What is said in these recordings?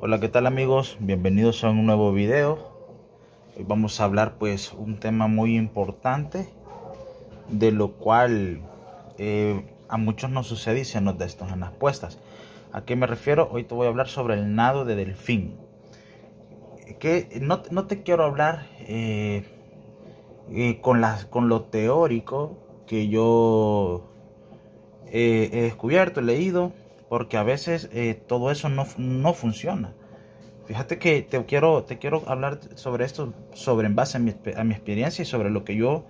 Hola, ¿qué tal amigos? Bienvenidos a un nuevo video. Hoy vamos a hablar pues un tema muy importante de lo cual eh, a muchos nos sucede y se nos esto en las puestas. ¿A qué me refiero? Hoy te voy a hablar sobre el nado de delfín. Que no, te quiero hablar eh, eh, con, las, con lo teórico que yo he descubierto, he leído, porque a veces eh, todo eso no, funciona. Fíjate que te quiero, te quiero hablar sobre esto, sobre en base a mi, experiencia y sobre lo que yo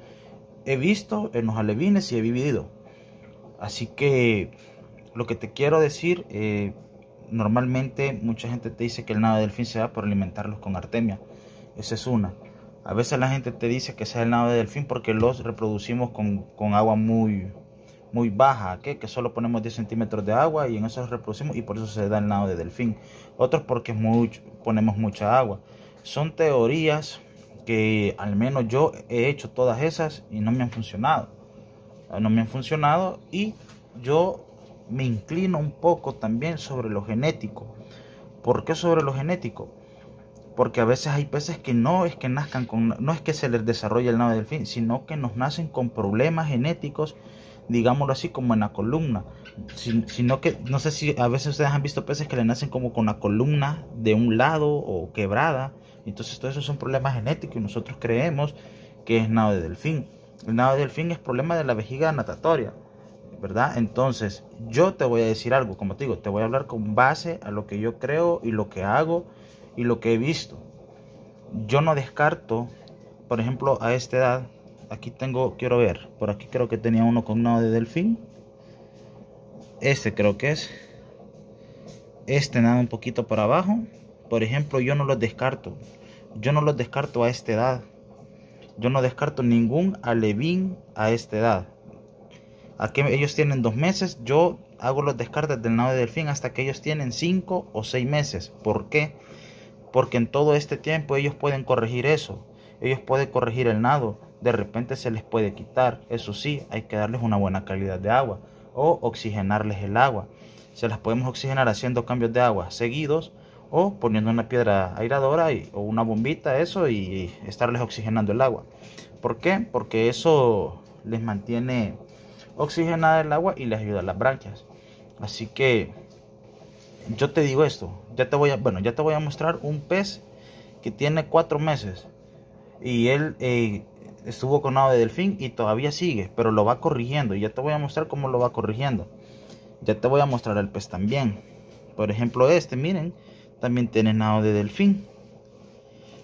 he visto en los alevines y he vivido. Así que lo que te quiero decir, eh, normalmente mucha gente te dice que el nado de delfín se da por alimentarlos con artemia. Esa es una. A veces la gente te dice que sea el nado de delfín porque los reproducimos con, con agua muy, muy baja, que solo ponemos 10 centímetros de agua y en eso reproducimos y por eso se da el nado de delfín. Otros porque mucho, ponemos mucha agua. Son teorías que al menos yo he hecho todas esas y no me han funcionado. Ah, no me han funcionado y yo me inclino un poco también sobre lo genético. ¿Por qué sobre lo genético? Porque a veces hay peces que no es que nazcan con, no es que se les desarrolle el nado de delfín, sino que nos nacen con problemas genéticos digámoslo así, como en la columna, sino que no sé si a veces ustedes han visto peces que le nacen como con la columna de un lado o quebrada. Entonces todo eso son problemas genéticos y nosotros creemos que es nado de delfín. El nado de delfín es problema de la vejiga natatoria, ¿verdad? Entonces yo te voy a decir algo, como te digo, te voy a hablar con base a lo que yo creo y lo que hago y lo que he visto. Yo no descarto, por ejemplo, a esta edad, Aquí tengo, quiero ver. Por aquí creo que tenía uno con nado de delfín. Este creo que es. Este nada un poquito por abajo. Por ejemplo, yo no los descarto. Yo no los descarto a esta edad. Yo no descarto ningún alevín a esta edad. Aquí ellos tienen dos meses. Yo hago los descartes del nado de delfín hasta que ellos tienen cinco o seis meses. ¿Por qué? Porque en todo este tiempo ellos pueden corregir eso. Ellos pueden corregir el nado de repente se les puede quitar. Eso sí, hay que darles una buena calidad de agua o oxigenarles el agua. Se las podemos oxigenar haciendo cambios de agua seguidos o poniendo una piedra airadora o una bombita, eso, y estarles oxigenando el agua. ¿Por qué? Porque eso les mantiene oxigenada el agua y les ayuda a las branquias. Así que yo te digo esto, ya te voy a, bueno, ya te voy a mostrar un pez que tiene cuatro meses y él eh, estuvo con de Delfín y todavía sigue, pero lo va corrigiendo. ya te voy a mostrar cómo lo va corrigiendo. Ya te voy a mostrar el pez también. Por ejemplo, este, miren, también tiene nado de delfín.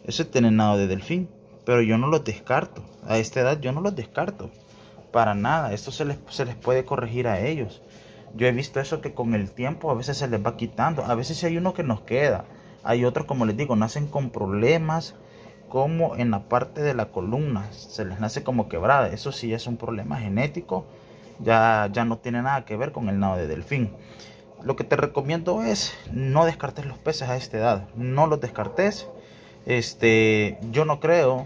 Ese tiene nado de delfín. Pero yo no los descarto. A esta edad yo no los descarto. Para nada. Esto se les, se les puede corregir a ellos. Yo he visto eso que con el tiempo a veces se les va quitando. A veces hay uno que nos queda. Hay otros, como les digo, nacen con problemas como en la parte de la columna se les nace como quebrada. Eso sí es un problema genético, ya, ya no tiene nada que ver con el nado de delfín. Lo que te recomiendo es no descartes los peces a esta edad, no los descartes. Este, yo no creo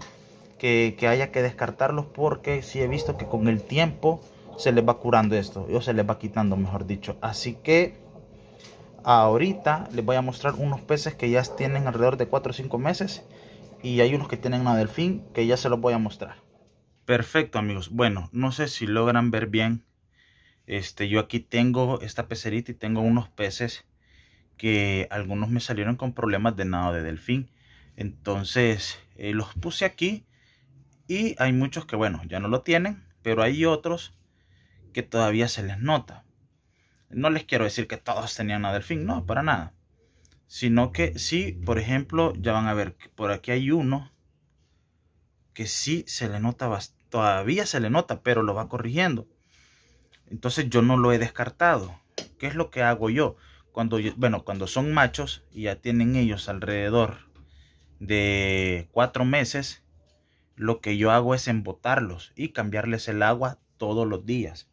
que, que haya que descartarlos porque sí he visto que con el tiempo se les va curando esto, o se les va quitando, mejor dicho. Así que ahorita les voy a mostrar unos peces que ya tienen alrededor de 4 o 5 meses y hay unos que tienen una delfín que ya se los voy a mostrar. Perfecto amigos, bueno, no sé si logran ver bien. Este, yo aquí tengo esta pecerita y tengo unos peces que algunos me salieron con problemas de nado de delfín. Entonces eh, los puse aquí y hay muchos que bueno, ya no lo tienen, pero hay otros que todavía se les nota. No les quiero decir que todos tenían a delfín, no, para nada. Sino que si, por ejemplo, ya van a ver, por aquí hay uno que sí se le nota Todavía se le nota, pero lo va corrigiendo. Entonces yo no lo he descartado. ¿Qué es lo que hago yo? Cuando bueno, cuando son machos y ya tienen ellos alrededor de cuatro meses, lo que yo hago es embotarlos y cambiarles el agua todos los días.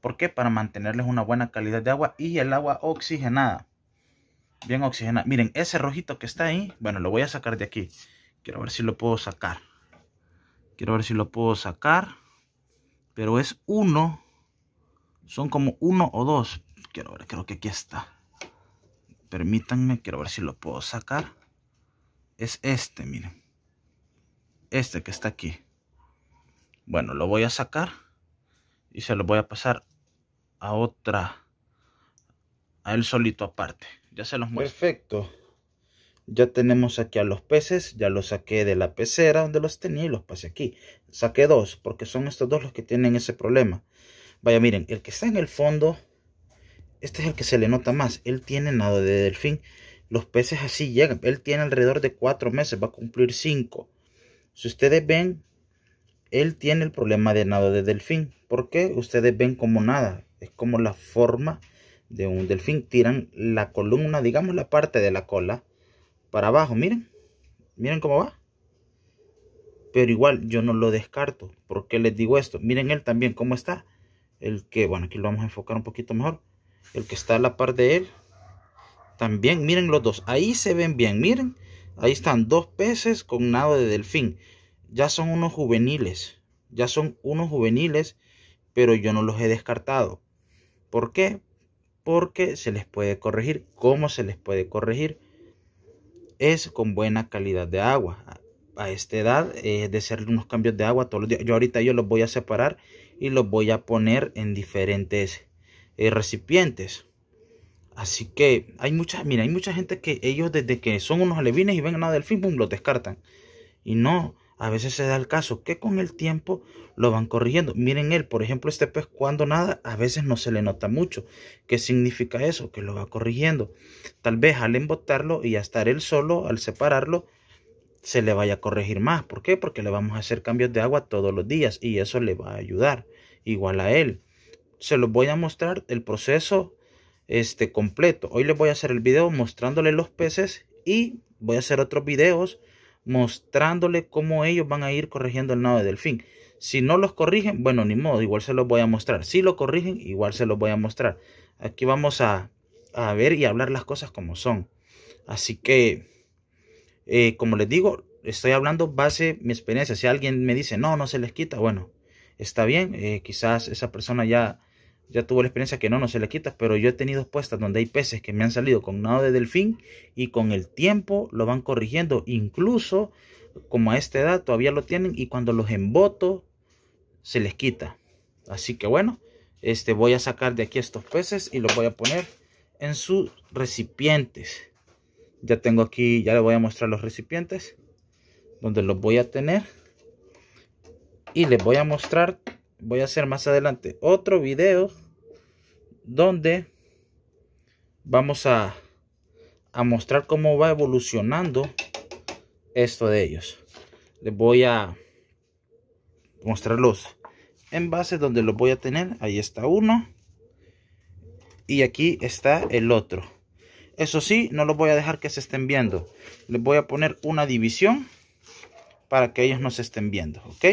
¿Por qué? Para mantenerles una buena calidad de agua y el agua oxigenada bien oxigenada. Miren, ese rojito que está ahí, bueno, lo voy a sacar de aquí. Quiero ver si lo puedo sacar. Quiero ver si lo puedo sacar. Pero es uno. Son como uno o dos. Quiero ver, creo que aquí está. Permítanme, quiero ver si lo puedo sacar. Es este, miren. Este que está aquí. Bueno, lo voy a sacar. Y se lo voy a pasar a otra. A él solito aparte ya se los muestro. Perfecto. Ya tenemos aquí a los peces, ya los saqué de la pecera donde los tenía y los pasé aquí. Saqué dos, porque son estos dos los que tienen ese problema. Vaya, miren, el que está en el fondo, este es el que se le nota más. Él tiene nado de delfín. Los peces así llegan. Él tiene alrededor de cuatro meses, va a cumplir cinco. Si ustedes ven, él tiene el problema de nado de delfín. ¿Por qué? Ustedes ven como nada. Es como la forma de un delfín, tiran la columna, digamos la parte de la cola, para abajo. Miren, miren cómo va. Pero igual yo no lo descarto. ¿Por qué les digo esto? Miren él también cómo está. El que, bueno, aquí lo vamos a enfocar un poquito mejor. El que está a la par de él. También, miren los dos. Ahí se ven bien, miren. Ahí están dos peces con nado de delfín. Ya son unos juveniles. Ya son unos juveniles, pero yo no los he descartado. ¿Por qué? porque se les puede corregir. ¿Cómo se les puede corregir? Es con buena calidad de agua. A esta edad es eh, de hacerle unos cambios de agua todos los días. Yo ahorita yo los voy a separar y los voy a poner en diferentes eh, recipientes. Así que hay muchas, mira, hay mucha gente que ellos desde que son unos alevines y vengan a nada del fin, boom, los descartan. Y no, a veces se da el caso que con el tiempo lo van corrigiendo. Miren él, por ejemplo, este pez cuando nada, a veces no se le nota mucho. ¿Qué significa eso? Que lo va corrigiendo. Tal vez al embotarlo y a estar él solo, al separarlo, se le vaya a corregir más. ¿Por qué? Porque le vamos a hacer cambios de agua todos los días y eso le va a ayudar. Igual a él. Se los voy a mostrar el proceso este completo. Hoy les voy a hacer el video mostrándole los peces y voy a hacer otros videos mostrándole cómo ellos van a ir corrigiendo el nado de delfín. Si no los corrigen, bueno, ni modo, igual se los voy a mostrar. Si lo corrigen, igual se los voy a mostrar. Aquí vamos a, ver y hablar las cosas como son. Así que, eh, como les digo, estoy hablando base mi experiencia. Si alguien me dice, no, no se les quita, bueno, está bien. Eh, quizás esa persona ya ya tuvo la experiencia que no, no se le quita, pero yo he tenido puestas donde hay peces que me han salido con nado de delfín y con el tiempo lo van corrigiendo, incluso como a esta edad todavía lo tienen y cuando los emboto se les quita. Así que bueno, este voy a sacar de aquí estos peces y los voy a poner en sus recipientes. Ya tengo aquí, ya les voy a mostrar los recipientes donde los voy a tener y les voy a mostrar voy a hacer más adelante otro video donde vamos a, mostrar cómo va evolucionando esto de ellos. Les voy a mostrar los envases donde los voy a tener. Ahí está uno. Y aquí está el otro. Eso sí, no los voy a dejar que se estén viendo. Les voy a poner una división para que ellos no se estén viendo. ¿Ok?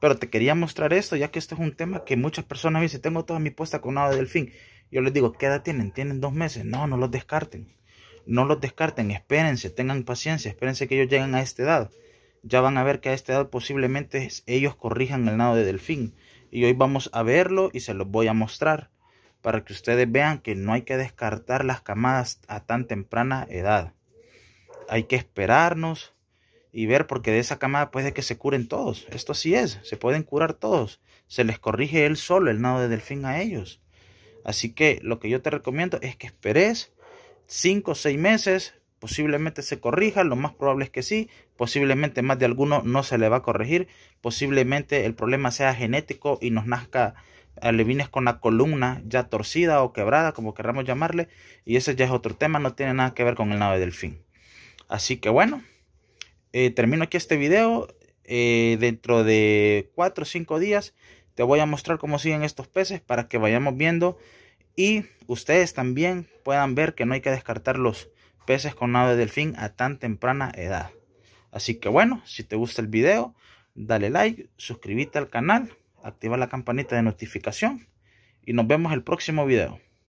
Pero te quería mostrar esto, ya que esto es un tema que muchas personas me dicen, tengo toda mi puesta con nado de delfín. Yo les digo, ¿qué edad tienen? ¿Tienen dos meses? No, no los descarten. No los descarten, espérense, tengan paciencia, espérense que ellos lleguen a esta edad. Ya van a ver que a esta edad posiblemente ellos corrijan el nado de delfín. Y hoy vamos a verlo y se los voy a mostrar para que ustedes vean que no hay que descartar las camadas a tan temprana edad. Hay que esperarnos, y ver porque de esa camada puede que se curen todos. Esto sí es, se pueden curar todos. Se les corrige él solo, el nado de delfín a ellos. Así que lo que yo te recomiendo es que esperes 5 o 6 meses, posiblemente se corrija, lo más probable es que sí, posiblemente más de alguno no se le va a corregir, posiblemente el problema sea genético y nos nazca alevines eh, con la columna ya torcida o quebrada, como queramos llamarle, y ese ya es otro tema, no tiene nada que ver con el nado de delfín. Así que bueno, eh, termino aquí este video. Eh, dentro de 4 o 5 días te voy a mostrar cómo siguen estos peces para que vayamos viendo y ustedes también puedan ver que no hay que descartar los peces con nado de delfín a tan temprana edad. Así que bueno, si te gusta el video, dale like, suscríbete al canal, activa la campanita de notificación y nos vemos el próximo video.